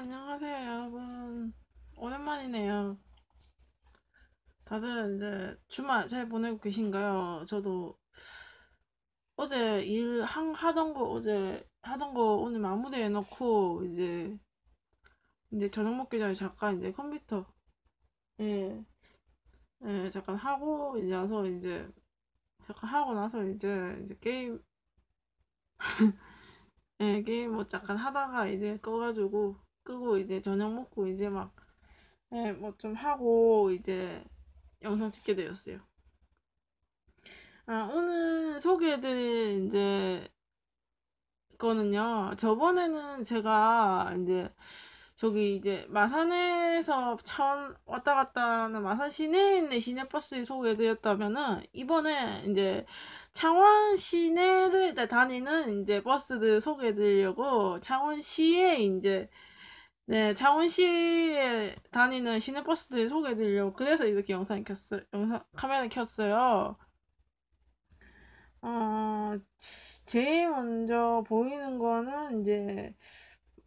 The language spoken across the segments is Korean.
안녕하세요 여러분 오랜만이네요 다들 이제 주말 잘 보내고 계신가요? 저도 어제 일 하던 거 어제 하던 거 오늘 마무리해 놓고 이제 이제 저녁 먹기 전에 잠깐 이제 컴퓨터 예, 예 잠깐 하고 이제 와서 이제 잠깐 하고 나서 이제 이제 게임 예 게임 뭐 잠깐 하다가 이제 꺼가지고 끄고 이제 저녁 먹고 이제 막, 네, 예, 뭐 좀 하고 이제 영상 찍게 되었어요. 아, 오늘 소개해드릴 이제 거는요. 저번에는 제가 이제 저기 이제 마산에서 처음 왔다 갔다 하는 마산 시내에 있는 시내버스에 소개해드렸다면은 이번에 이제 창원 시내를 다니는 이제 버스를 소개해드리려고 창원시에 이제 네, 창원시에 다니는 시내버스들 소개해드리려고 그래서 이렇게 영상 켰어요. 영상 카메라 켰어요. 어, 제일 먼저 보이는 거는 이제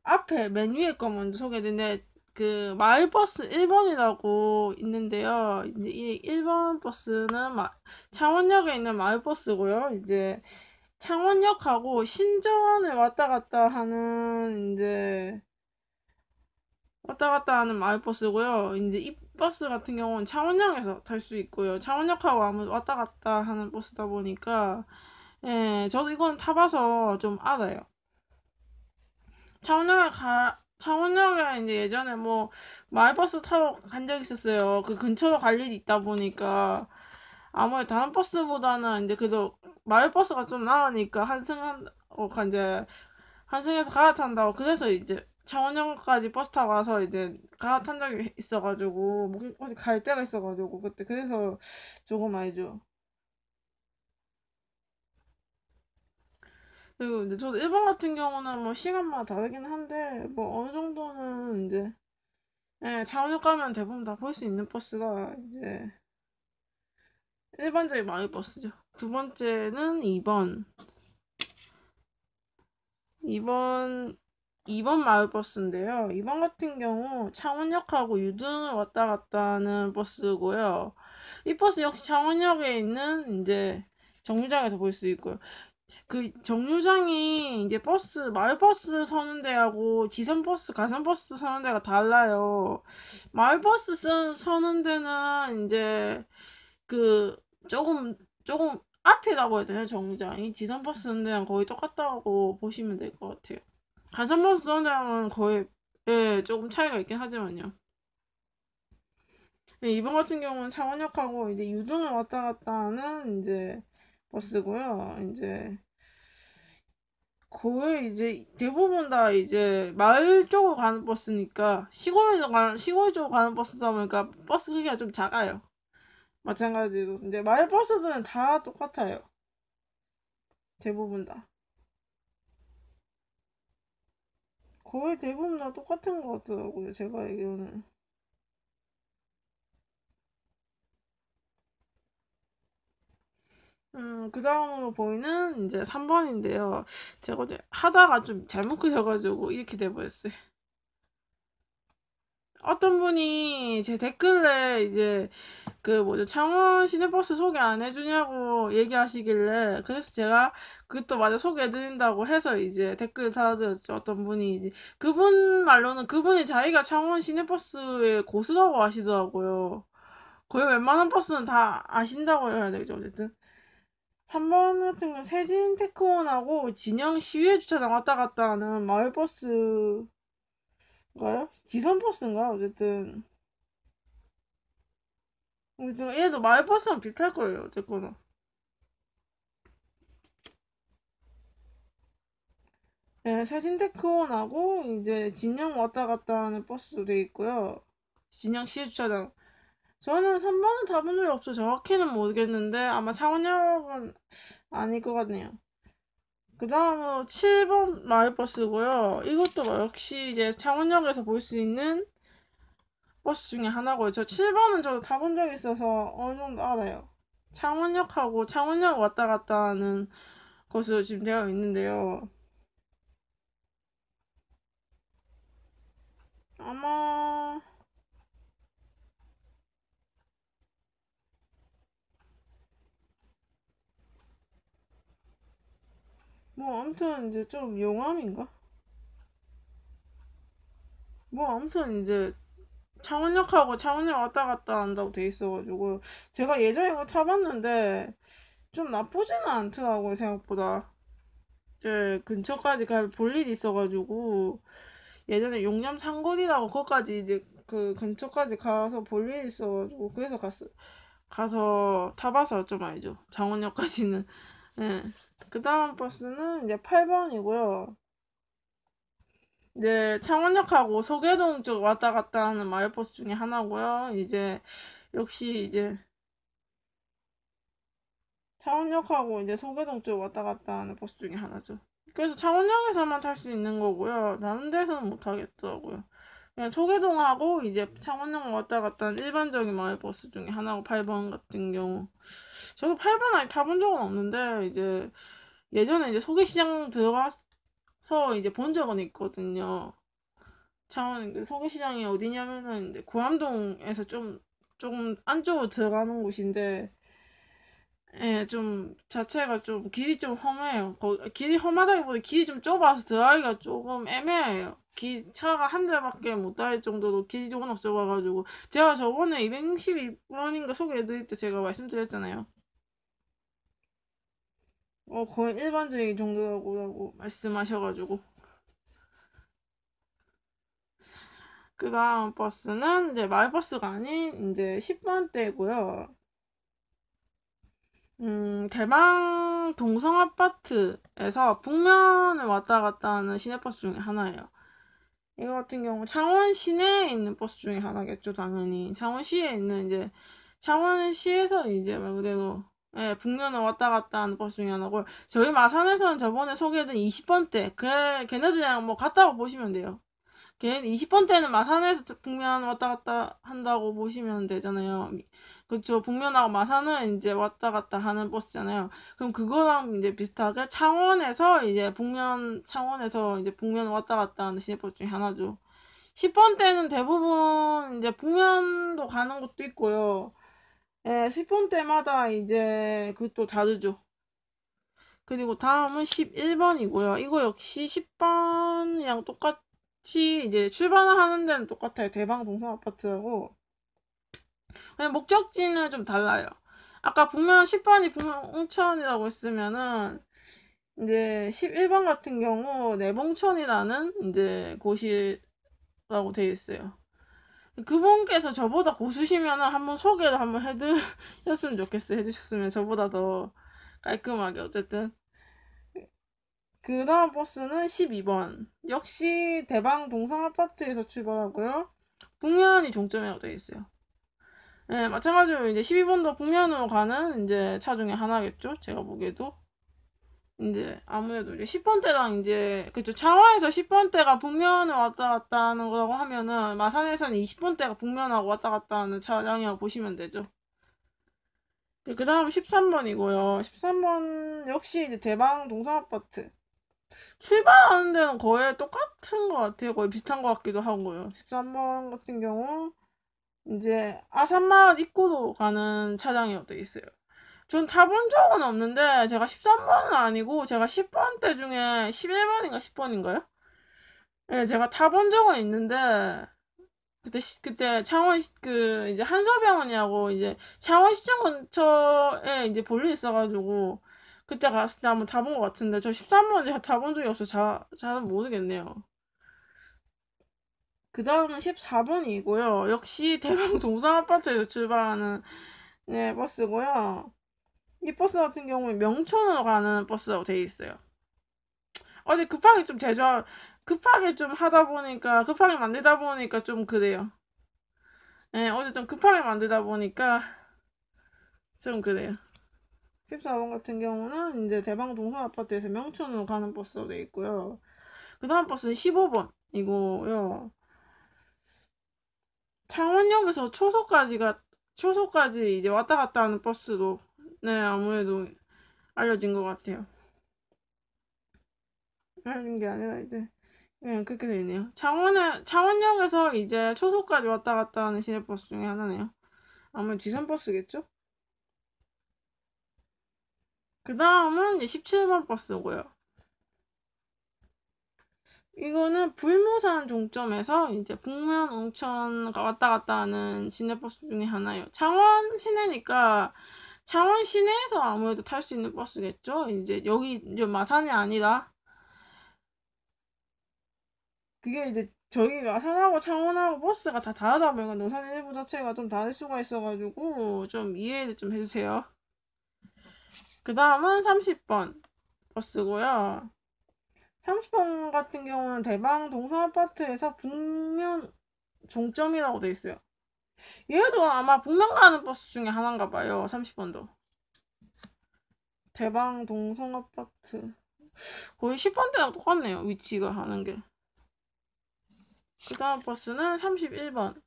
앞에 맨 위에 거 먼저 소개드리는데 그 마을버스 1번이라고 있는데요. 이제 이 1번 버스는 마, 창원역에 있는 마을버스고요. 이제 창원역하고 신정원을 왔다 갔다 하는 이제 왔다 갔다 하는 마을버스고요. 이제 이 버스 같은 경우는 창원역에서 탈 수 있고요. 창원역하고 아무 왔다 갔다 하는 버스다 보니까 예, 저도 이건 타봐서 좀 알아요. 창원역에 가 창원역에 이제 예전에 뭐 마을버스 타러 간적 있었어요. 그 근처로 갈 일이 있다 보니까 아무래도 다른 버스보다는 이제 그래도 마을버스가 좀 나으니까 한승한 어 이제 한승에서 갈아탄다고 그래서 이제 창원역까지 버스 타고 와서 이제 갈아탄 적이 있어가지고 목까지 갈 때가 있어가지고 그때 그래서 조금 알죠. 그리고 이제 저도 일본 같은 경우는 뭐 시간마다 다르긴 한데 뭐 어느 정도는 이제 예, 자원역 가면 대부분 다 볼 수 있는 버스가 이제 일반적인 마을 버스죠. 두 번째는 2번. 2번 2번 마을버스인데요. 2번 같은 경우 창원역하고 유등을 왔다 갔다 하는 버스고요. 이 버스 역시 창원역에 있는 이제 정류장에서 볼 수 있고요. 그 정류장이 이제 버스 마을버스 서는 데하고 지선버스 가선버스 서는 데가 달라요. 마을버스 서는 데는 이제 그 조금 조금 앞이라고 해야 되나 요 정류장이 지선버스 서는 데랑 거의 똑같다고 보시면 될 것 같아요. 다섯 번 수선장은 거의 예, 조금 차이가 있긴 하지만요. 네, 이번 같은 경우는 창원역하고 이제 유등을 왔다 갔다 하는 이제 버스고요. 이제 거의 이제 대부분 다 이제 마을 쪽으로 가는 버스니까 시골에서 가는 시골 쪽으로 가는 버스다 보니까 버스 크기가 좀 작아요. 마찬가지로 근데 마을 버스들은 다 똑같아요. 대부분 다. 거의 대부분 다 똑같은 것 같더라고요. 제가 알기로는. 음, 그 다음으로 보이는 이제 3번인데요. 제가 어제 하다가 좀 잘못 그려가지고 이렇게 돼버렸어요. 어떤 분이 제 댓글에 이제 그 뭐죠 창원 시내버스 소개 안 해주냐고 얘기하시길래 그래서 제가 그것도 맞아 소개해드린다고 해서 이제 댓글 달아드렸죠 어떤 분이 이제 그분 말로는 그분이 자기가 창원 시내버스의 고수라고 하시더라고요 거의 웬만한 버스는 다 아신다고 해야 되죠 어쨌든 3번 같은 경우 세진 테크온하고 진영 시외 주차장 왔다 갔다 하는 마을버스인가요? 지선버스인가? 어쨌든 얘도 마을버스랑 비슷할 거예요 어쨌거나 네, 세진테크온하고 이제 진영 왔다 갔다 하는 버스도 돼 있고요. 진영 시의 주차장. 저는 3번은 타본 적이 없어 정확히는 모르겠는데 아마 창원역은 아닐 것 같네요. 그 다음으로 7번 마을버스고요. 이것도 역시 이제 창원역에서 볼 수 있는 버스 중에 하나고요. 저 7번은 저도 타본 적이 있어서 어느 정도 알아요. 창원역하고 창원역 왔다 갔다 하는 곳으로 지금 되어 있는데요. 아마 뭐 아무튼 이제 좀 용암인가? 뭐 아무튼 이제 창원역하고 창원역 왔다 갔다 한다고 돼 있어가지고 제가 예전에 이거 타봤는데 좀 나쁘지는 않더라고요 생각보다 예, 근처까지 갈일 있어가지고 예전에 용념 산거리라고 거기까지 이제 그 근처까지 가서 볼일 있어가지고 그래서 갔어 가서 타봐서 좀 알죠 창원역까지는 예. 그 다음 버스는 이제 8번이고요 네, 창원역하고 소계동 쪽 왔다 갔다 하는 마을버스 중에 하나고요. 이제 역시 이제 창원역하고 이제 소계동 쪽 왔다 갔다 하는 버스 중에 하나죠. 그래서 창원역에서만 탈 수 있는 거고요. 다른 데서는 못하겠더라고요 그냥 소계동하고 이제 창원역 왔다 갔다 하는 일반적인 마을버스 중에 하나고 8번 같은 경우 저도 8번 아직 타본 적은 없는데 이제 예전에 이제 소개시장 들어가 서 이제 본 적은 있거든요. 창원 그 서구시장이 어디냐면은 구암동에서 좀 조금 안쪽으로 들어가는 곳인데 예, 좀 자체가 좀 길이 좀 험해요. 거, 길이 험하다기보다 길이 좀 좁아서 들어가기가 조금 애매해요. 기, 차가 한 대밖에 못 닿을 정도로 길이 워낙 좁아가지고 제가 저번에 262번인가 소개해드릴 때 제가 말씀드렸잖아요. 어, 거의 일반적인 정도라고 말씀하셔가지고. 그 다음 버스는 이제 마을버스가 아닌 이제 10번대고요. 음, 대방 동성아파트에서 북면을 왔다 갔다 하는 시내버스 중에 하나예요. 이거 같은 경우 창원 시내에 있는 버스 중에 하나겠죠, 당연히. 창원시에 있는 이제, 창원시에서 이제 말 그대로 예, 북면을 왔다 갔다 하는 버스 중에 하나고 저희 마산에서는 저번에 소개해드린 20번대 걔, 그, 걔네들이랑 뭐 같다고 보시면 돼요 걔는 20번대는 마산에서 북면 왔다 갔다 한다고 보시면 되잖아요 그렇죠 북면하고 마산은 이제 왔다 갔다 하는 버스잖아요 그럼 그거랑 이제 비슷하게 창원에서 이제 북면 창원에서 이제 북면 왔다 갔다 하는 시내버스 중에 하나죠 10번대는 대부분 이제 북면도 가는 것도 있고요 예, 10번 때마다 이제 그것도 다르죠. 그리고 다음은 11번이고요. 이거 역시 10번이랑 똑같이 이제 출발하는 데는 똑같아요. 대방 동성 아파트라고. 그냥 목적지는 좀 달라요. 아까 보면 10번이 봉천이라고 했으면은 이제 11번 같은 경우 내봉천이라는 이제 곳이라고 되어 있어요. 그분께서 저보다 고수시면은 한번 소개를 한번 해드렸으면 좋겠어요. 해주셨으면 저보다 더 깔끔하게 어쨌든 그 다음 버스는 12번 역시 대방 동성아파트에서 출발하고요. 북면이 종점이라고 되어 있어요. 네, 마찬가지로 이제 12번도 북면으로 가는 이제 차 중에 하나겠죠. 제가 보기에도 이제 아무래도 이제 10번대랑 이제 그쵸 창원에서 10번대가 북면을 왔다 갔다 하는 거라고 하면은 마산에서는 20번대가 북면하고 왔다 갔다 하는 차량이라고 보시면 되죠. 네, 그 다음 13번이고요. 13번 역시 이제 대방 동산아파트. 출발하는 데는 거의 똑같은 것 같아요. 거의 비슷한 것 같기도 하고요. 13번 같은 경우 이제 아산마을 입구로 가는 차량이어고돼 있어요. 전 타본 적은 없는데 제가 13번은 아니고 제가 10번 때 중에 11번인가 10번인가요? 예, 네, 제가 타본 적은 있는데 그때 그때 창원 그 이제 한서병원이라고 이제 창원 시청 근처에 이제 볼일 있어가지고 그때 갔을 때 한번 타본 것 같은데 저 13번 제가 타본 적이 없어 자 잘은 모르겠네요. 그 다음은 14번이고요. 역시 대명 동산 아파트에서 출발하는 네 버스고요. 이 버스 같은 경우에 명천으로 가는 버스라고 되어 있어요. 어제 급하게 좀 제조 급하게 좀 하다 보니까 급하게 만들다 보니까 좀 그래요. 네, 어제 좀 급하게 만들다 보니까 좀 그래요. 14번 같은 경우는 이제 대방 동선 아파트에서 명천으로 가는 버스로 되어 있고요. 그 다음 버스는 15번이고요. 창원역에서 초소까지가 초소까지 이제 왔다 갔다 하는 버스로 네, 아무래도 알려진 것 같아요. 알려진 게 아니라 이제 그냥 예, 그렇게 되네요. 창원에 창원역에서 이제 초소까지 왔다 갔다 하는 시내버스 중에 하나네요. 아무래도 지선버스겠죠? 그 다음은 17번 버스고요. 이거는 불모산 종점에서 이제 북면 웅천 왔다 갔다 하는 시내버스 중에 하나예요. 창원 시내니까 창원 시내에서 아무래도 탈 수 있는 버스겠죠. 이제 여기 이제 마산이 아니라 그게 이제 저기 마산하고 창원하고 버스가 다 다르다 보니까 그 노산 일부 자체가 좀 다를 수가 있어가지고 좀 이해를 좀 해주세요. 그 다음은 30번 버스고요. 30번 같은 경우는 대방 동서 아파트에서 북면 종점이라고 돼 있어요. 얘도 아마 복면 가는 버스 중에 하나인가 봐요. 30번도. 대방 동성 아파트. 거의 10번대랑 똑같네요. 위치가 하는 게. 그 다음 버스는 31번.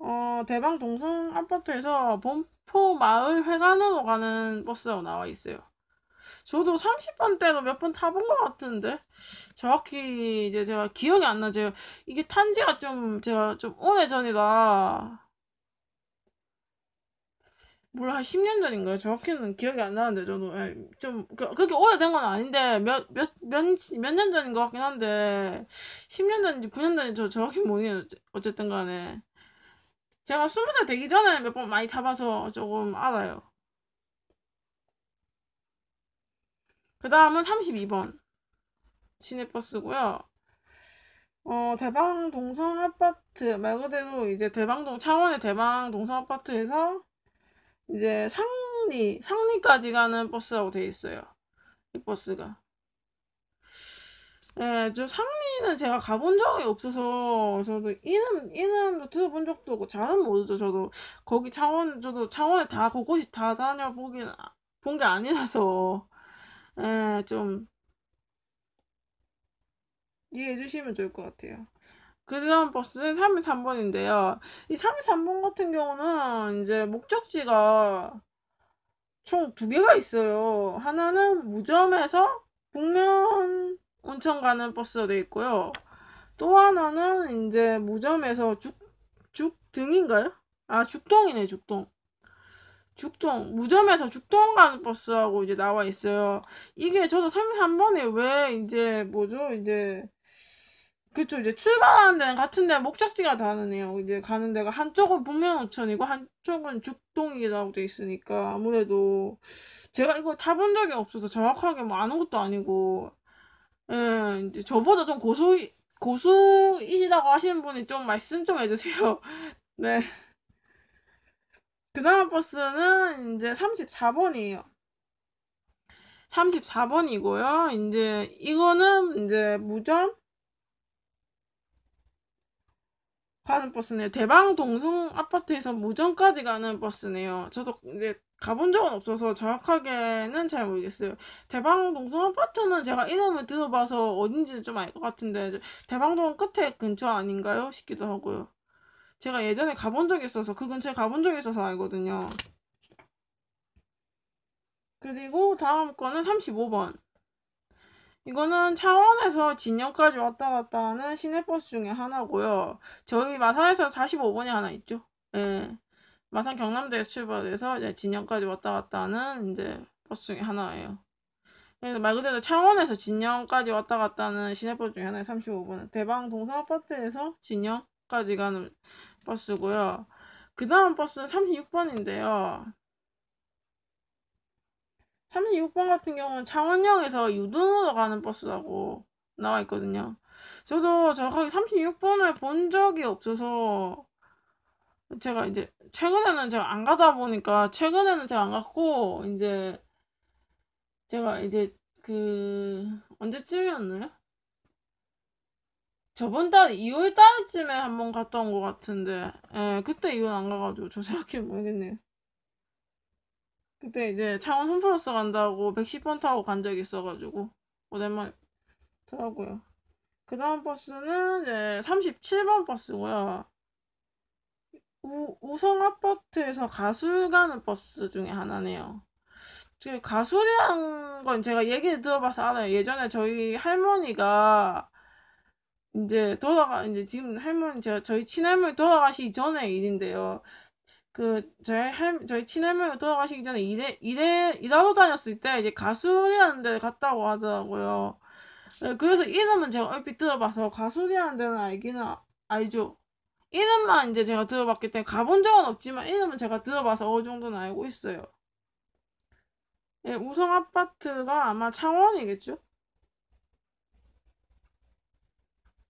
어, 대방 동성 아파트에서 범포 마을 회관으로 가는 버스가 나와 있어요. 저도 3 0번때로몇번 타본 것 같은데 정확히 이제 제가 기억이 안 나죠. 이게 탄지가 좀 제가 좀 오래전이라 몰라 한 10년 전인가요? 정확히는 기억이 안 나는데 저도 예, 좀 그, 그렇게 오래된 건 아닌데 몇 몇몇몇년 전인 것 같긴 한데 10년 전인지 9년 전인지 저 정확히 모르겠는데 어쨌든 간에 제가 20살 되기 전에 몇 번 많이 타봐서 조금 알아요. 그 다음은 32번 시내버스고요. 어, 대방 동성 아파트 말 그대로 이제 대방동 창원의 대방 동성 아파트에서 이제 상리 상리까지 가는 버스라고 돼 있어요. 이 버스가. 네, 저 상리는 제가 가본 적이 없어서 저도 이름 이름도 들어본 적도 없고 잘은 모르죠. 저도 거기 창원 저도 창원에 다 곳곳이 다 다녀보긴 본 게 아니라서 에, 예, 좀 이해해 주시면 좋을 것 같아요. 그 다음 버스는 33번인데요. 이 33번 같은 경우는 이제 목적지가 총 두 개가 있어요. 하나는 무점에서 북면 온천 가는 버스가 돼 있고요. 또 하나는 이제 무점에서 죽, 죽등인가요? 아, 죽동이네, 죽동. 죽동 무점에서 죽동 가는 버스하고 이제 나와 있어요. 이게 저도 3 3번에왜 이제 뭐죠 이제 그쵸 이제 출발하는 데는 같은데 목적지가 다르네요. 이제 가는 데가 한쪽은 북면온천이고 한쪽은 죽동이라고 돼 있으니까 아무래도 제가 이거 타본 적이 없어서 정확하게 뭐아무 것도 아니고 예 이제 저보다 좀 고소 고수이라고 하시는 분이 좀 말씀 좀 해주세요. 네. 그 다음 버스는 이제 34번이에요. 34번이고요. 이제 이거는 이제 무전 가는 버스네요. 대방 동성 아파트에서 무전까지 가는 버스네요. 저도 이제 가본 적은 없어서 정확하게는 잘 모르겠어요. 대방 동성 아파트는 제가 이름을 들어봐서 어딘지 좀알 것 같은데 대방동 끝에 근처 아닌가요? 싶기도 하고요. 제가 예전에 가본 적이 있어서 그근 처에 가본 적이 있어서 알거든요. 그리고 다음 거는 35번. 이거는 창원에서 진영까지 왔다 갔다 하는 시내버스 중에 하나고요. 저희 마산에서 45번이 하나 있죠. 예. 마산 경남대에서 출발해서 이제 진영까지 왔다 갔다 하는 이제 버스 중에 하나예요. 그래서 말 그대로 창원에서 진영까지 왔다 갔다 하는 시내버스 중에 하나의 35번은 대방 동서아파트에서 진영 까지 가는 버스고요. 그 다음 버스는 36번인데요. 36번 같은 경우는 창원역에서 유등으로 가는 버스라고 나와 있거든요. 저도 정확하게 36번을 본 적이 없어서 제가 이제 최근에는 제가 안 가다 보니까 최근에는 제가 안 갔고 이제 제가 이제 그 언제쯤이었나요? 저번 달 2월 달쯤에 한번갔던것 같은데 예, 그때 이혼 안 가가지고 저 생각해 모르겠네요. 그때 이제 창원 홈플러스 간다고 110번 타고 간 적이 있어가지고 오랜만에 타고요. 그 다음 버스는 이제 37번 버스고요. 우, 우성 아파트에서 가술 가는 버스 중에 하나네요. 지금 가술이라는 건 제가 얘기를 들어봐서 알아요. 예전에 저희 할머니가 이제 돌아가 이제 지금 할머니 제가 저희 친할머니 돌아가시기 전에 일인데요. 그 저희 할 저희 친할머니 돌아가시기 전에 일에 일에 일하러 다녔을 때 이제 가수라는 데 갔다고 하더라고요. 네, 그래서 이름은 제가 얼핏 들어봐서 가수라는 데는 알기는 아, 알죠. 이름만 이제 제가 들어봤기 때문에 가본 적은 없지만 이름은 제가 들어봐서 어느 정도는 알고 있어요. 예, 우성 아파트가 아마 창원이겠죠?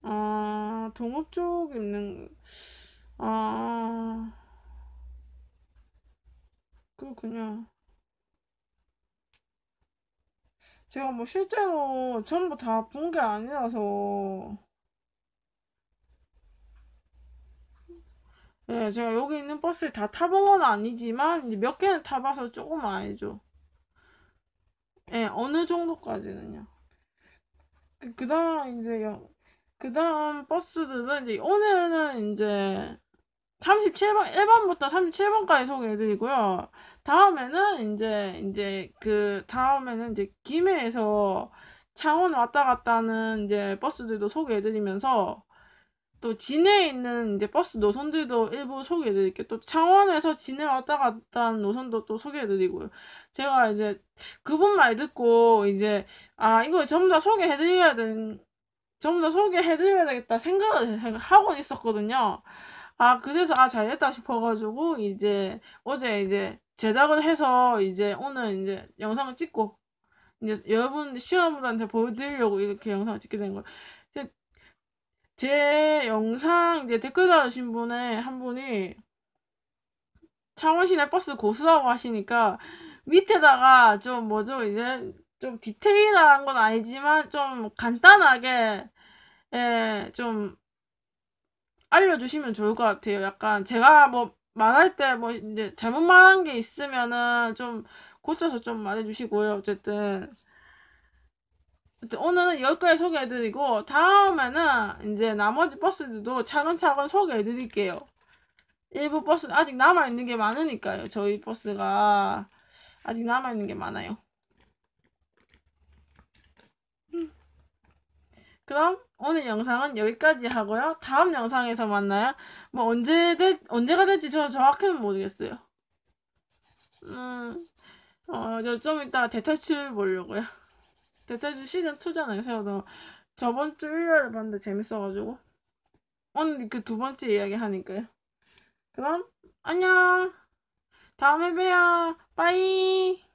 아, 동업 쪽 있는, 아, 그렇군요. 제가 뭐 실제로 전부 다 본 게 아니라서, 예, 네, 제가 여기 있는 버스를 다 타본 건 아니지만, 이제 몇 개는 타봐서 조금 알죠. 예, 네, 어느 정도까지는요. 그 다음, 이제, 그 다음 버스들은 이제 오늘은 이제 37번 1번부터 37번까지 소개해드리고요. 다음에는 이제 이제 그 다음에는 이제 김해에서 창원 왔다 갔다 하는 이제 버스들도 소개해드리면서 또 진해에 있는 이제 버스 노선들도 일부 소개해드릴게요. 또 창원에서 진해 왔다 갔다 하는 노선도 또 소개해드리고요. 제가 이제 그분 말 듣고 이제 아 이거 전부 다 소개해드려야 되는 좀더 소개해드려야 되겠다 생각을 하고 있었거든요. 아 그래서 아 잘됐다 싶어가지고 이제 어제 이제 제작을 해서 이제 오늘 이제 영상을 찍고 이제 여러분 시청자분한테 보여드리려고 이렇게 영상을 찍게 된 거예요. 제, 영상 이제 댓글 달으신분의한 분이 창원시내 버스 고수라고 하시니까 밑에다가 좀 뭐죠 이제 좀 디테일한 건 아니지만 좀 간단하게 예, 좀 알려주시면 좋을 것 같아요. 약간 제가 뭐 말할 때 뭐 이제 잘못 말한 게 있으면은 좀 고쳐서 좀 말해주시고요. 어쨌든. 오늘은 여기까지 소개해드리고 다음에는 이제 나머지 버스들도 차근차근 소개해드릴게요. 일부 버스 아직 남아있는 게 많으니까요. 저희 버스가 아직 남아있는 게 많아요. 그럼 오늘 영상은 여기까지 하고요. 다음 영상에서 만나요. 뭐 언제 될, 언제가 될지 저 정확히는 모르겠어요. 음, 어, 저좀 이따 대탈출 보려고요. 대탈출 시즌 2잖아요. 세워도 저번 주 일요일에 봤는데 재밌어가지고 오늘 그 두 번째 이야기 하니까요. 그럼 안녕. 다음에 봬요. 빠이.